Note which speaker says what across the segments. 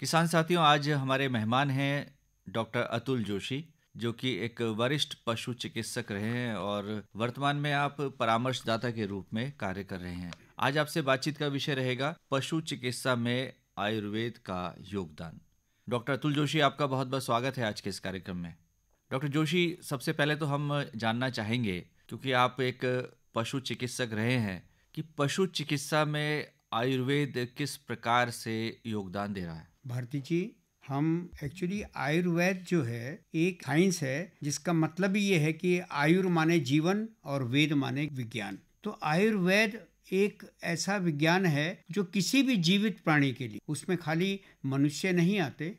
Speaker 1: किसान साथियों आज हमारे मेहमान हैं डॉक्टर अतुल जोशी जो कि एक वरिष्ठ पशु चिकित्सक रहे हैं और वर्तमान में आप परामर्शदाता के रूप में कार्य कर रहे हैं आज आपसे बातचीत का विषय रहेगा पशु चिकित्सा में आयुर्वेद का योगदान डॉक्टर अतुल जोशी आपका बहुत बहुत स्वागत है आज के इस कार्यक्रम में डॉक्टर जोशी सबसे पहले तो हम जानना चाहेंगे क्योंकि आप एक पशु चिकित्सक रहे हैं कि पशु चिकित्सा में आयुर्वेद किस प्रकार से योगदान
Speaker 2: दे रहा है भारती जी हम एक्चुअली आयुर्वेद जो है एक साइंस है जिसका मतलब ये है कि आयुर् माने जीवन और वेद माने विज्ञान तो आयुर्वेद एक ऐसा विज्ञान है जो किसी भी जीवित प्राणी के लिए उसमें खाली मनुष्य नहीं आते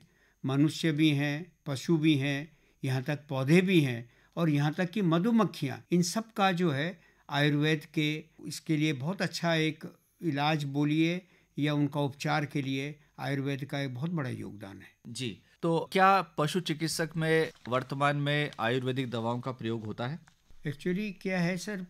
Speaker 2: मनुष्य भी हैं पशु भी हैं यहाँ तक पौधे भी हैं और यहाँ तक कि मधुमक्खियाँ इन सब का जो है आयुर्वेद के इसके लिए बहुत अच्छा एक इलाज बोलिए या उनका उपचार के लिए आयुर्वेद का एक बहुत बड़ा योगदान है जी तो क्या पशु चिकित्सक में वर्तमान में
Speaker 1: आयुर्वेदिक दवाओं का प्रयोग होता है
Speaker 2: एक्चुअली क्या है सर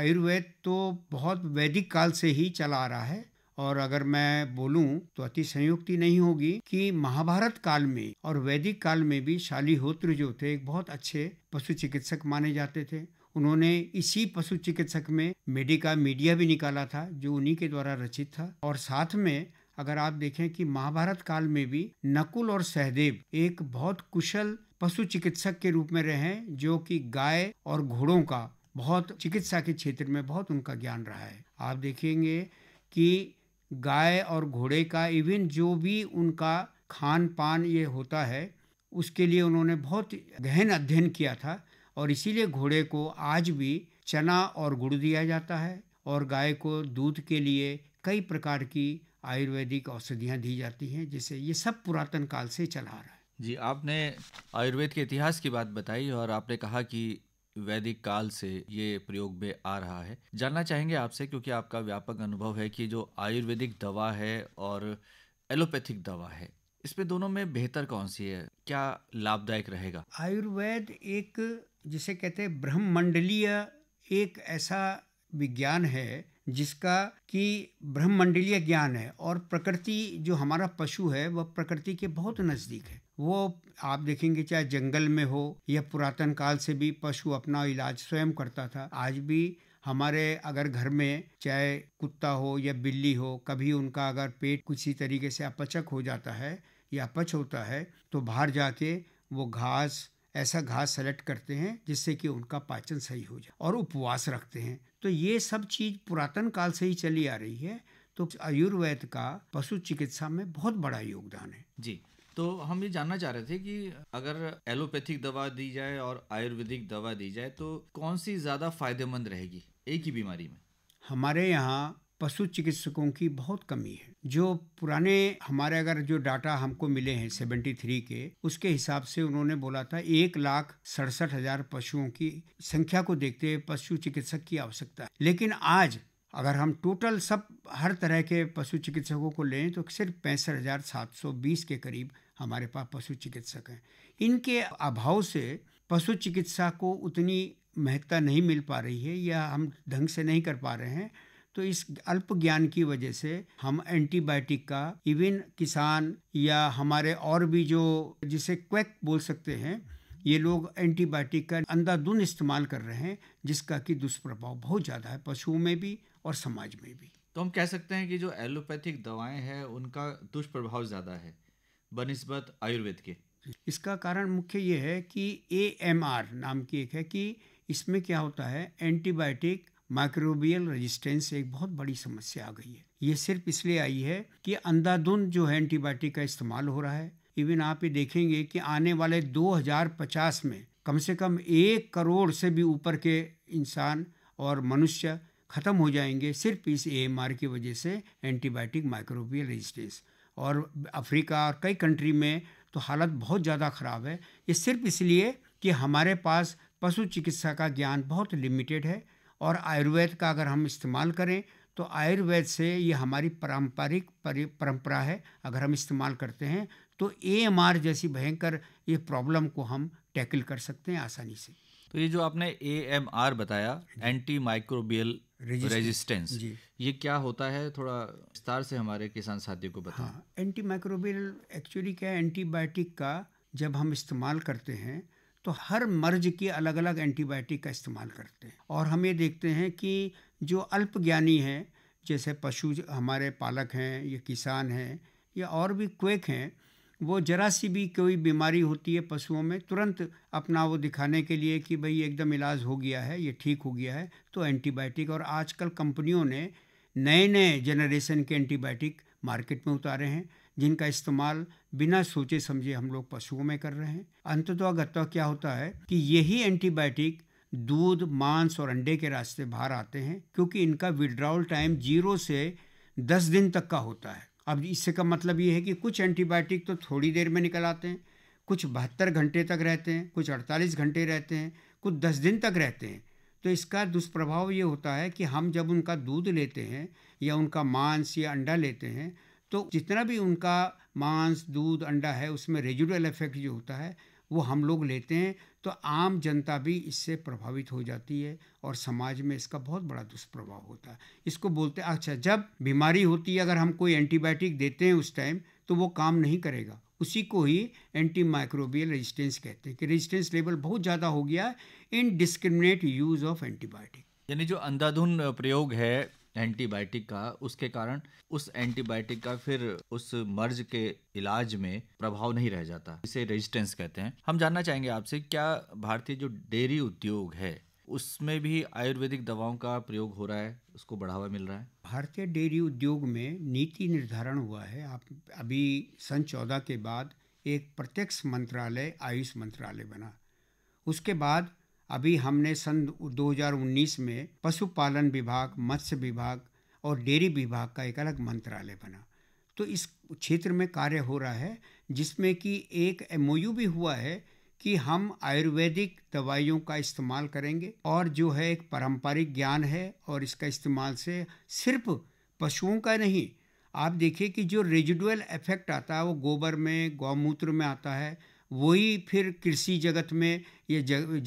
Speaker 2: आयुर्वेद तो बहुत वैदिक काल से ही चला आ रहा है और अगर मैं बोलूं तो अति संयुक्ति नहीं होगी कि महाभारत काल में और वैदिक काल में भी शालीहोत्र जो थे एक बहुत अच्छे पशु चिकित्सक माने जाते थे उन्होंने इसी पशु चिकित्सक में मेडिका मीडिया भी निकाला था जो उन्हीं के द्वारा रचित था और साथ में अगर आप देखें कि महाभारत काल में भी नकुल और सहदेव एक बहुत कुशल पशु चिकित्सक के रूप में रहे जो कि गाय और घोड़ों का बहुत चिकित्सा के क्षेत्र में बहुत उनका ज्ञान रहा है आप देखेंगे कि गाय और घोड़े का इवन जो भी उनका खान पान ये होता है उसके लिए उन्होंने बहुत गहन अध्ययन किया था और इसीलिए घोड़े को आज भी चना और गुड़ दिया जाता है और गाय को दूध के लिए कई प्रकार की आयुर्वेदिक औषधियाँ दी जाती हैं जिसे ये सब पुरातन काल से चला आ रहा है
Speaker 1: जी आपने आयुर्वेद के इतिहास की बात बताई और आपने कहा कि वैदिक काल से ये प्रयोग में आ रहा है जानना चाहेंगे आपसे क्योंकि आपका व्यापक अनुभव है कि जो आयुर्वेदिक दवा है और एलोपैथिक दवा है इसमें दोनों में बेहतर कौन सी है क्या लाभदायक रहेगा
Speaker 2: आयुर्वेद एक जिसे कहते हैं ब्रह्ममंडलीय एक ऐसा विज्ञान है जिसका कि ब्रह्ममंडलीय ज्ञान है और प्रकृति जो हमारा पशु है वह प्रकृति के बहुत नज़दीक है वो आप देखेंगे चाहे जंगल में हो या पुरातन काल से भी पशु अपना इलाज स्वयं करता था आज भी हमारे अगर घर में चाहे कुत्ता हो या बिल्ली हो कभी उनका अगर पेट किसी तरीके से अपचक हो जाता है या अपच होता है तो बाहर जाके वो घास ऐसा घास सेलेक्ट करते हैं जिससे कि उनका पाचन सही हो जाए और उपवास रखते हैं तो ये सब चीज़ पुरातन काल से ही चली आ रही है तो आयुर्वेद का पशु चिकित्सा में बहुत बड़ा योगदान है जी तो हम ये जानना चाह रहे थे कि
Speaker 1: अगर एलोपैथिक दवा दी जाए और आयुर्वेदिक दवा दी जाए तो कौन सी ज़्यादा फायदेमंद रहेगी एक ही बीमारी में
Speaker 2: हमारे यहाँ पशु चिकित्सकों की बहुत कमी है जो पुराने हमारे अगर जो डाटा हमको मिले हैं सेवेंटी थ्री के उसके हिसाब से उन्होंने बोला था एक लाख सड़सठ हजार पशुओं की संख्या को देखते हुए पशु चिकित्सक की आवश्यकता है लेकिन आज अगर हम टोटल सब हर तरह के पशु चिकित्सकों को लें तो सिर्फ पैंसठ हजार सात सौ बीस के करीब हमारे पास पशु चिकित्सक हैं इनके अभाव से पशु चिकित्सा को उतनी महत्ता नहीं मिल पा रही है या हम ढंग से नहीं कर पा रहे हैं तो इस अल्प ज्ञान की वजह से हम एंटीबायोटिक का इवन किसान या हमारे और भी जो जिसे क्वेक बोल सकते हैं ये लोग एंटीबायोटिक का अंधाधुन इस्तेमाल कर रहे हैं जिसका कि दुष्प्रभाव बहुत ज़्यादा है पशुओं में भी और समाज में भी
Speaker 1: तो हम कह सकते हैं कि जो एलोपैथिक दवाएं हैं उनका दुष्प्रभाव ज़्यादा है बनस्बत आयुर्वेद के
Speaker 2: इसका कारण मुख्य ये है कि ए नाम की एक है कि इसमें क्या होता है एंटीबायोटिक माइक्रोबियल रेजिस्टेंस एक बहुत बड़ी समस्या आ गई है ये सिर्फ इसलिए आई है कि अंधाधुंध जो है एंटीबायोटिक का इस्तेमाल हो रहा है इवन आप ये देखेंगे कि आने वाले 2050 में कम से कम एक करोड़ से भी ऊपर के इंसान और मनुष्य ख़त्म हो जाएंगे सिर्फ इस ए की वजह से एंटीबायोटिक माइक्रोबियल रेजिस्टेंस और अफ्रीका और कई कंट्री में तो हालत बहुत ज़्यादा ख़राब है ये सिर्फ इसलिए कि हमारे पास पशु चिकित्सा का ज्ञान बहुत लिमिटेड है और आयुर्वेद का अगर हम इस्तेमाल करें तो आयुर्वेद से ये हमारी पारंपरिक परंपरा है अगर हम इस्तेमाल करते हैं तो ए जैसी भयंकर ये प्रॉब्लम को हम टैकल कर सकते हैं आसानी से
Speaker 1: तो ये जो आपने ए एम आर बताया एंटी माइक्रोबियल रेजिस्टेंस ये क्या होता है थोड़ा विस्तार से हमारे किसान साथियों को बताएं हाँ
Speaker 2: एंटी माइक्रोबियल एक्चुअली क्या है एंटीबायोटिक का जब हम इस्तेमाल करते हैं तो हर मर्ज के अलग अलग एंटीबायोटिक का इस्तेमाल करते हैं और हम ये देखते हैं कि जो अल्प ज्ञानी हैं जैसे पशु हमारे पालक हैं या किसान हैं या और भी क्वेक हैं वो जरा सी भी कोई बीमारी होती है पशुओं में तुरंत अपना वो दिखाने के लिए कि भाई एकदम इलाज हो गया है ये ठीक हो गया है तो एंटीबायोटिक और आजकल कंपनियों ने नए नए जनरेशन के एंटीबायोटिक मार्केट में उतारे हैं जिनका इस्तेमाल बिना सोचे समझे हम लोग पशुओं में कर रहे हैं अंततः क्या होता है कि यही एंटीबायोटिक दूध मांस और अंडे के रास्ते बाहर आते हैं क्योंकि इनका विड्रॉल टाइम जीरो से दस दिन तक का होता है अब इससे का मतलब ये है कि कुछ एंटीबायोटिक तो थोड़ी देर में निकल आते हैं कुछ बहत्तर घंटे तक रहते हैं कुछ अड़तालीस घंटे रहते हैं कुछ दस दिन तक रहते हैं तो इसका दुष्प्रभाव ये होता है कि हम जब उनका दूध लेते हैं या उनका मांस या अंडा लेते हैं तो जितना भी उनका मांस दूध अंडा है उसमें रेजुडल इफेक्ट जो होता है वो हम लोग लेते हैं तो आम जनता भी इससे प्रभावित हो जाती है और समाज में इसका बहुत बड़ा दुष्प्रभाव होता है इसको बोलते हैं अच्छा जब बीमारी होती है अगर हम कोई एंटीबायोटिक देते हैं उस टाइम तो वो काम नहीं करेगा उसी को ही एंटी माइक्रोबियल रेजिस्टेंस कहते हैं कि रेजिस्टेंस लेवल बहुत ज़्यादा हो गया indiscriminate use of antibiotic
Speaker 1: यानी जो अंधाधुन प्रयोग है एंटीबायोटिक का उसके कारण उस एंटीबायोटिक का फिर उस मर्ज के इलाज में प्रभाव नहीं रह जाता इसे रेजिस्टेंस कहते हैं हम जानना चाहेंगे आपसे क्या भारतीय जो डेयरी उद्योग है उसमें भी आयुर्वेदिक दवाओं का प्रयोग हो रहा है उसको
Speaker 2: बढ़ावा मिल रहा है भारतीय डेयरी उद्योग में नीति निर्धारण हुआ है आप अभी सन चौदह के बाद एक प्रत्यक्ष मंत्रालय आयुष मंत्रालय बना उसके बाद अभी हमने सन 2019 में पशुपालन विभाग मत्स्य विभाग और डेयरी विभाग का एक अलग मंत्रालय बना तो इस क्षेत्र में कार्य हो रहा है जिसमें कि एक एम भी हुआ है कि हम आयुर्वेदिक दवाइयों का इस्तेमाल करेंगे और जो है एक पारंपरिक ज्ञान है और इसका इस्तेमाल से सिर्फ पशुओं का नहीं आप देखिए कि जो रेजिडुअल इफेक्ट आता है वो गोबर में गौमूत्र में आता है वही फिर कृषि जगत में या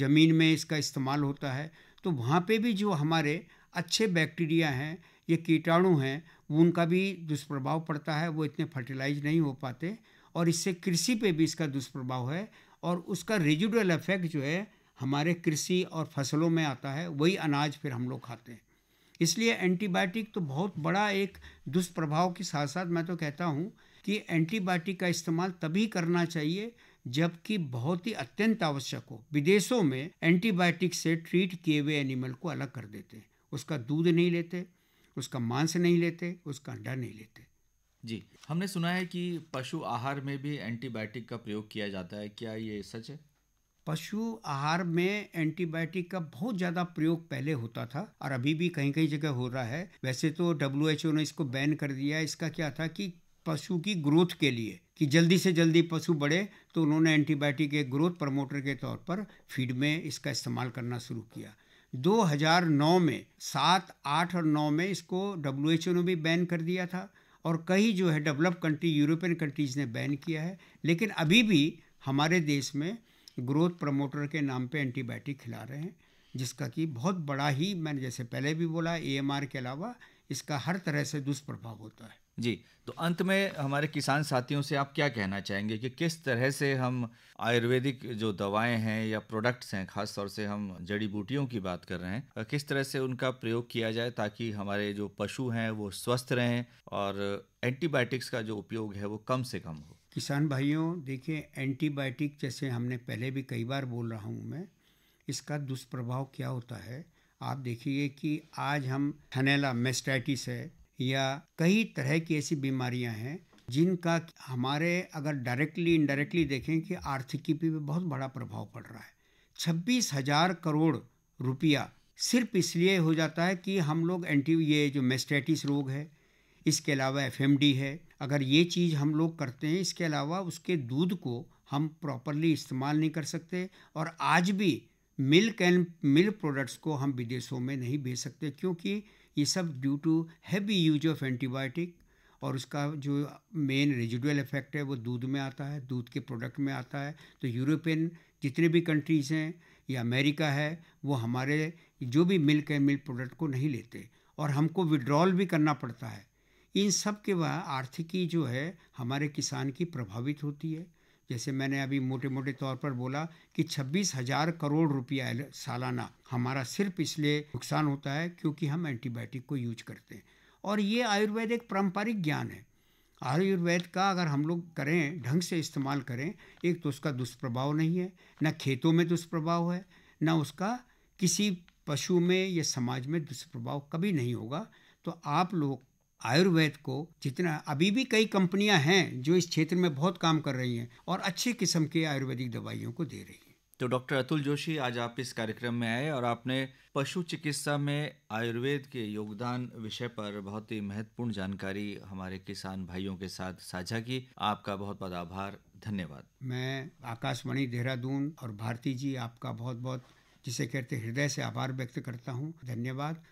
Speaker 2: ज़मीन में इसका इस्तेमाल होता है तो वहाँ पे भी जो हमारे अच्छे बैक्टीरिया हैं ये कीटाणु हैं उनका भी दुष्प्रभाव पड़ता है वो इतने फर्टिलाइज नहीं हो पाते और इससे कृषि पे भी इसका दुष्प्रभाव है और उसका रिजुडल इफेक्ट जो है हमारे कृषि और फसलों में आता है वही अनाज फिर हम लोग खाते हैं इसलिए एंटीबायोटिक तो बहुत बड़ा एक दुष्प्रभाव के साथ साथ मैं तो कहता हूँ कि एंटीबायोटिक का इस्तेमाल तभी करना चाहिए जबकि बहुत ही अत्यंत आवश्यक हो विदेशों में एंटीबायोटिक से ट्रीट किए हुए एनिमल को अलग कर देते हैं उसका दूध नहीं लेते उसका मांस नहीं लेते उसका अंडा नहीं लेते जी हमने सुना है कि पशु
Speaker 1: आहार में भी एंटीबायोटिक का प्रयोग किया जाता है क्या ये सच है
Speaker 2: पशु आहार में एंटीबायोटिक का बहुत ज़्यादा प्रयोग पहले होता था और अभी भी कहीं कहीं जगह हो रहा है वैसे तो डब्ल्यू ने इसको बैन कर दिया इसका क्या था कि पशु की ग्रोथ के लिए कि जल्दी से जल्दी पशु बढ़े तो उन्होंने एंटीबायोटिक के ग्रोथ प्रमोटर के तौर पर फीड में इसका इस्तेमाल करना शुरू किया 2009 में सात आठ और नौ में इसको डब्ल्यू ने भी बैन कर दिया था और कई जो है डेवलप कंट्री यूरोपियन कंट्रीज़ ने बैन किया है लेकिन अभी भी हमारे देश में ग्रोथ प्रमोटर के नाम पे एंटीबायोटिक खिला रहे हैं जिसका कि बहुत बड़ा ही मैंने जैसे पहले भी बोला एएमआर के अलावा इसका हर तरह से दुष्प्रभाव होता है जी तो अंत में हमारे किसान साथियों से
Speaker 1: आप क्या कहना चाहेंगे कि किस तरह से हम आयुर्वेदिक जो दवाएं हैं या प्रोडक्ट्स हैं खास तौर से हम जड़ी बूटियों की बात कर रहे हैं किस तरह से उनका प्रयोग किया जाए ताकि हमारे जो पशु हैं वो स्वस्थ रहें और एंटीबायोटिक्स का जो उपयोग है वो कम से कम
Speaker 2: हो किसान भाइयों देखिए एंटीबायोटिक जैसे हमने पहले भी कई बार बोल रहा हूँ मैं इसका दुष्प्रभाव क्या होता है आप देखिए कि आज हम थनेला मेस्टाइटिस है या कई तरह की ऐसी बीमारियां हैं जिनका हमारे अगर डायरेक्टली इनडायरेक्टली देखें कि आर्थिकी पे भी बहुत बड़ा प्रभाव पड़ रहा है छब्बीस हजार करोड़ रुपया सिर्फ इसलिए हो जाता है कि हम लोग एंटी ये जो मेस्टेटिस रोग है इसके अलावा एफ है अगर ये चीज़ हम लोग करते हैं इसके अलावा उसके दूध को हम प्रॉपरली इस्तेमाल नहीं कर सकते और आज भी मिल्क एंड मिल्क प्रोडक्ट्स को हम विदेशों में नहीं भेज सकते क्योंकि ये सब due to heavy use of antibiotic और उसका जो मेन रेजिडुअल इफेक्ट है वो दूध में आता है दूध के प्रोडक्ट में आता है तो यूरोपियन जितने भी कंट्रीज़ हैं या अमेरिका है वो हमारे जो भी मिल्क है मिल्क प्रोडक्ट को नहीं लेते और हमको विड्रॉल भी करना पड़ता है इन सब के वह आर्थिकी जो है हमारे किसान की प्रभावित होती है जैसे मैंने अभी मोटे मोटे तौर पर बोला कि छब्बीस हजार करोड़ रुपया सालाना हमारा सिर्फ इसलिए नुकसान होता है क्योंकि हम एंटीबायोटिक को यूज करते हैं और ये आयुर्वेद एक पारंपरिक ज्ञान है आयुर्वेद का अगर हम लोग करें ढंग से इस्तेमाल करें एक तो उसका दुष्प्रभाव नहीं है ना खेतों में दुष्प्रभाव है ना उसका किसी पशु में या समाज में दुष्प्रभाव कभी नहीं होगा तो आप लोग आयुर्वेद को जितना अभी भी कई कंपनियां हैं जो इस क्षेत्र में बहुत काम कर रही हैं और अच्छी किस्म के आयुर्वेदिक दवाइयों को दे रही हैं तो डॉक्टर अतुल जोशी
Speaker 1: आज आप इस कार्यक्रम में आए और आपने पशु चिकित्सा में आयुर्वेद के योगदान विषय पर बहुत ही महत्वपूर्ण जानकारी हमारे किसान भाइयों के साथ साझा की आपका बहुत बहुत आभार धन्यवाद
Speaker 2: मैं आकाशवाणी देहरादून और भारती जी आपका बहुत बहुत जिसे कहते हृदय से आभार व्यक्त करता हूँ धन्यवाद